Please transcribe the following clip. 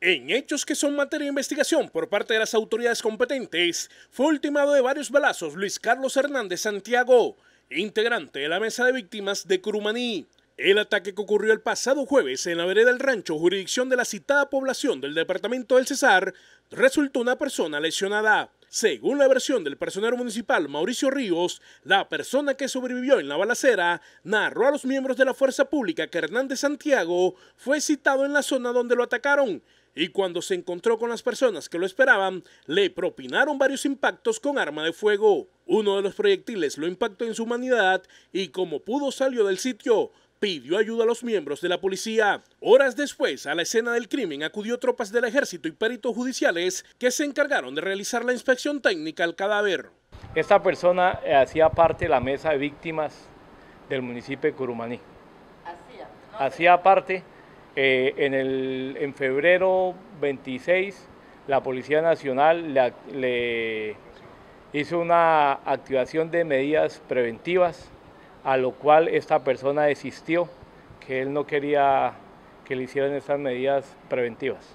En hechos que son materia de investigación por parte de las autoridades competentes, fue ultimado de varios balazos Luis Carlos Hernández Santiago, integrante de la mesa de víctimas de Curumaní. El ataque que ocurrió el pasado jueves en la vereda del rancho, jurisdicción de la citada población del departamento del Cesar, resultó una persona lesionada. Según la versión del personero municipal Mauricio Ríos, la persona que sobrevivió en la balacera narró a los miembros de la fuerza pública que Hernández Santiago fue citado en la zona donde lo atacaron y cuando se encontró con las personas que lo esperaban, le propinaron varios impactos con arma de fuego. Uno de los proyectiles lo impactó en su humanidad y como pudo salió del sitio, pidió ayuda a los miembros de la policía. Horas después, a la escena del crimen acudió tropas del ejército y peritos judiciales que se encargaron de realizar la inspección técnica al cadáver. Esta persona eh, hacía parte de la mesa de víctimas del municipio de Curumaní. Hacía, parte, eh, en, el, en febrero 26, la Policía Nacional le hizo una activación de medidas preventivas a lo cual esta persona desistió, que él no quería que le hicieran estas medidas preventivas.